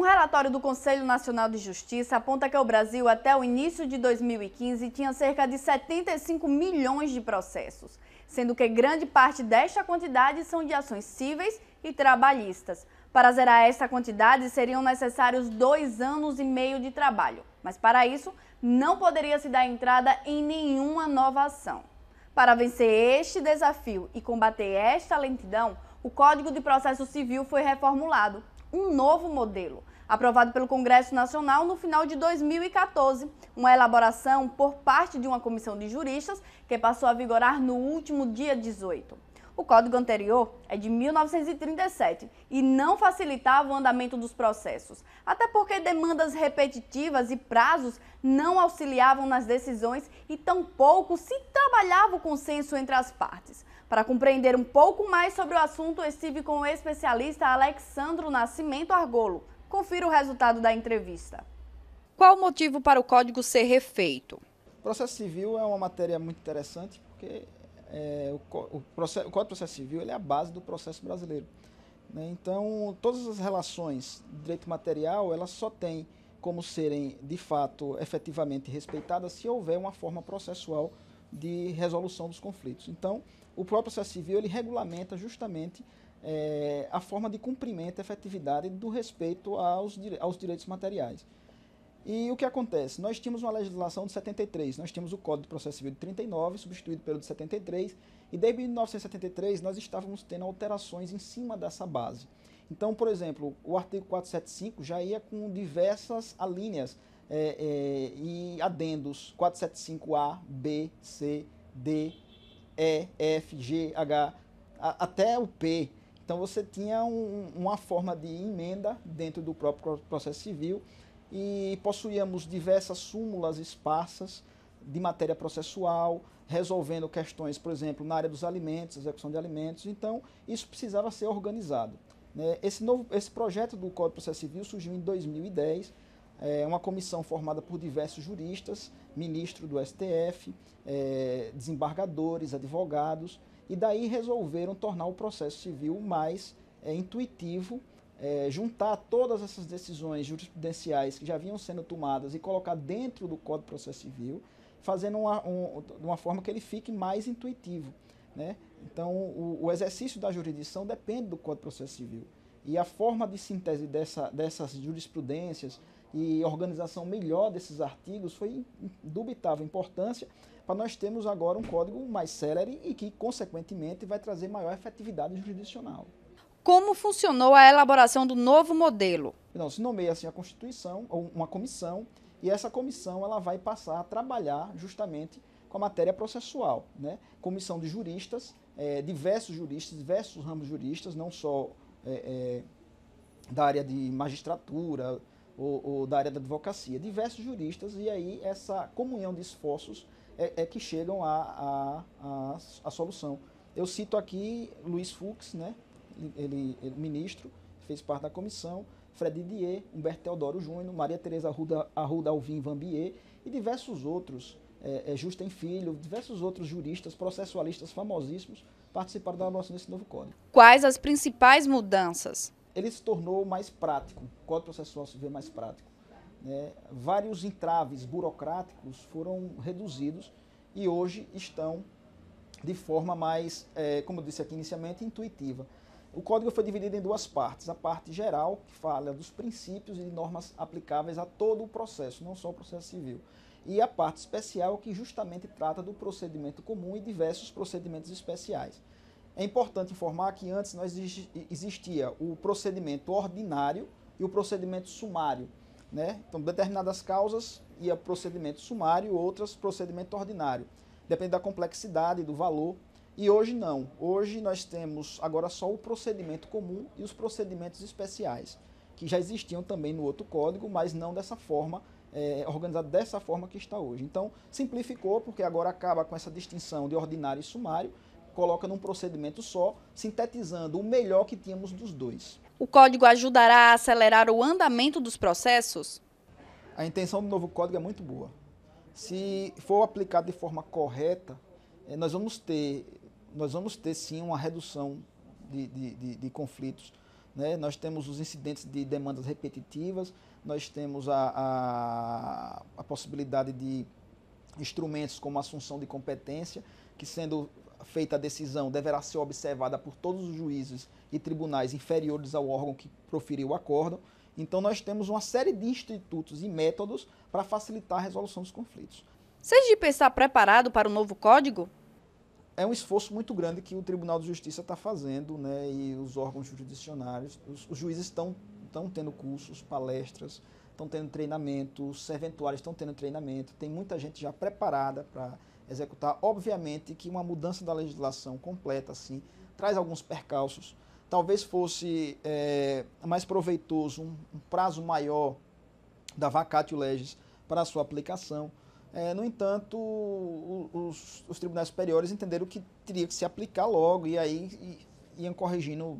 Um relatório do Conselho Nacional de Justiça aponta que o Brasil, até o início de 2015, tinha cerca de 75 milhões de processos, sendo que grande parte desta quantidade são de ações cíveis e trabalhistas. Para zerar esta quantidade, seriam necessários dois anos e meio de trabalho, mas para isso, não poderia se dar entrada em nenhuma nova ação. Para vencer este desafio e combater esta lentidão, o Código de Processo Civil foi reformulado um novo modelo, aprovado pelo Congresso Nacional no final de 2014, uma elaboração por parte de uma comissão de juristas que passou a vigorar no último dia 18. O código anterior é de 1937 e não facilitava o andamento dos processos, até porque demandas repetitivas e prazos não auxiliavam nas decisões e tampouco se trabalhava o consenso entre as partes. Para compreender um pouco mais sobre o assunto, estive com o especialista Alexandro Nascimento Argolo. Confira o resultado da entrevista. Qual o motivo para o código ser refeito? O processo civil é uma matéria muito interessante porque é, o, o, processo, o, Código de Processo Civil é a base do processo brasileiro. Né? Então, todas as relações de direito material, elas só têm como serem, de fato, efetivamente respeitadas se houver uma forma processual de resolução dos conflitos. Então, o próprio processo civil, ele regulamenta justamente é, a forma de cumprimento e efetividade do respeito aos, aos direitos materiais. E o que acontece? Nós tínhamos uma legislação de 73, nós tínhamos o Código de Processo Civil de 39, substituído pelo de 73, e desde 1973 nós estávamos tendo alterações em cima dessa base. Então, por exemplo, o artigo 475 já ia com diversas alíneas é, é, e adendos 475A, B, C, D, E, F, G, H, a, até o P. Então você tinha um, uma forma de emenda dentro do próprio processo civil e possuíamos diversas súmulas esparsas de matéria processual, resolvendo questões, por exemplo, na área dos alimentos, execução de alimentos. Então, isso precisava ser organizado. Né? Esse, novo, esse projeto do Código de Processo Civil surgiu em 2010, é, uma comissão formada por diversos juristas, ministro do STF, é, desembargadores, advogados, e daí resolveram tornar o processo civil mais é, intuitivo é, juntar todas essas decisões jurisprudenciais que já vinham sendo tomadas e colocar dentro do Código de Processo Civil, fazendo uma, um, de uma forma que ele fique mais intuitivo. Né? Então, o, o, exercício da jurisdição depende do Código de Processo Civil. E a forma de síntese dessa, dessas jurisprudências e organização melhor desses artigos foi indubitável importância para nós termos agora um código mais célere e que, consequentemente, vai trazer maior efetividade jurisdicional. Como funcionou a elaboração do novo modelo? Não, se nomeia assim a Constituição, ou uma comissão, e essa comissão ela vai passar a trabalhar justamente com a matéria processual. Né? Comissão de juristas, é, diversos juristas, diversos ramos juristas, não só é, é, da área de magistratura ou, ou, da área da advocacia, diversos juristas, e aí essa comunhão de esforços é, é que chegam à a, a, a, a, solução. Eu cito aqui Luiz Fux, né, ele, ele ministro, fez parte da comissão, Fred Didier, Humberto Teodoro Júnior, Maria Tereza Arruda, Arruda Alvim Vambier e diversos outros, é, é, Justem Filho, diversos outros juristas, processualistas famosíssimos, participaram da elaboração desse novo código. Quais as principais mudanças? Ele se tornou mais prático, o Código Processual Civil mais prático. Né? Vários entraves burocráticos foram reduzidos e hoje estão de forma mais, é, como eu disse aqui inicialmente, intuitiva. O código foi dividido em duas partes. A parte geral, que fala dos princípios e de normas aplicáveis a todo o processo, não só o processo civil. E a parte especial, que justamente trata do procedimento comum e diversos procedimentos especiais. É importante informar que antes nós existia o procedimento ordinário e o procedimento sumário. Né? Então, determinadas causas ia procedimento sumário, outras procedimento ordinário. Depende da complexidade, do valor e hoje não. Hoje nós temos agora só o procedimento comum e os procedimentos especiais, que já existiam também no outro código, mas não dessa forma, é, organizado dessa forma que está hoje. Então, simplificou, porque agora acaba com essa distinção de ordinário e sumário, coloca num procedimento só, sintetizando o melhor que tínhamos dos dois. O código ajudará a acelerar o andamento dos processos? A intenção do novo código é muito boa. Se for aplicado de forma correta, eh, nós vamos ter nós vamos ter sim uma redução de, de, de, de conflitos. Né? Nós temos os incidentes de demandas repetitivas, nós temos a, a, a possibilidade de instrumentos como assunção de competência, que sendo feita a decisão deverá ser observada por todos os juízes e tribunais inferiores ao órgão que proferiu o acórdão. Então, nós temos uma série de institutos e métodos para facilitar a resolução dos conflitos. Sergipe está preparado para o novo código? é um esforço muito grande que o Tribunal de Justiça está fazendo, né, e os órgãos judicionários, os, os juízes estão estão tendo cursos, palestras, estão tendo treinamento, os serventuários estão tendo treinamento, tem muita gente já preparada para executar. Obviamente que uma mudança da legislação completa, assim, traz alguns percalços. Talvez fosse é, mais proveitoso um, um prazo maior da vacatio legis para a sua aplicação. É, no entanto, os, os, tribunais superiores entenderam que teria que se aplicar logo e aí iam corrigindo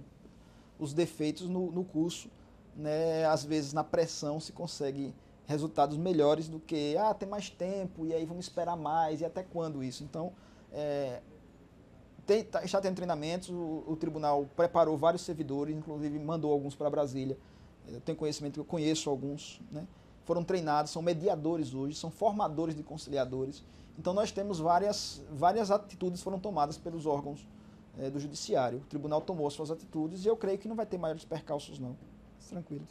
os defeitos no, no curso. Né? Às vezes, na pressão, se consegue resultados melhores do que, ah, tem mais tempo e aí vamos esperar mais e até quando isso. Então, é, tem, tá, está tendo treinamentos, o, o, tribunal preparou vários servidores, inclusive mandou alguns para Brasília. Eu tenho conhecimento que eu conheço alguns, né? foram treinados, são mediadores hoje, são formadores de conciliadores. Então nós temos várias, várias atitudes foram tomadas pelos órgãos é, do judiciário. O tribunal tomou suas atitudes e eu creio que não vai ter maiores percalços não. Tranquilo.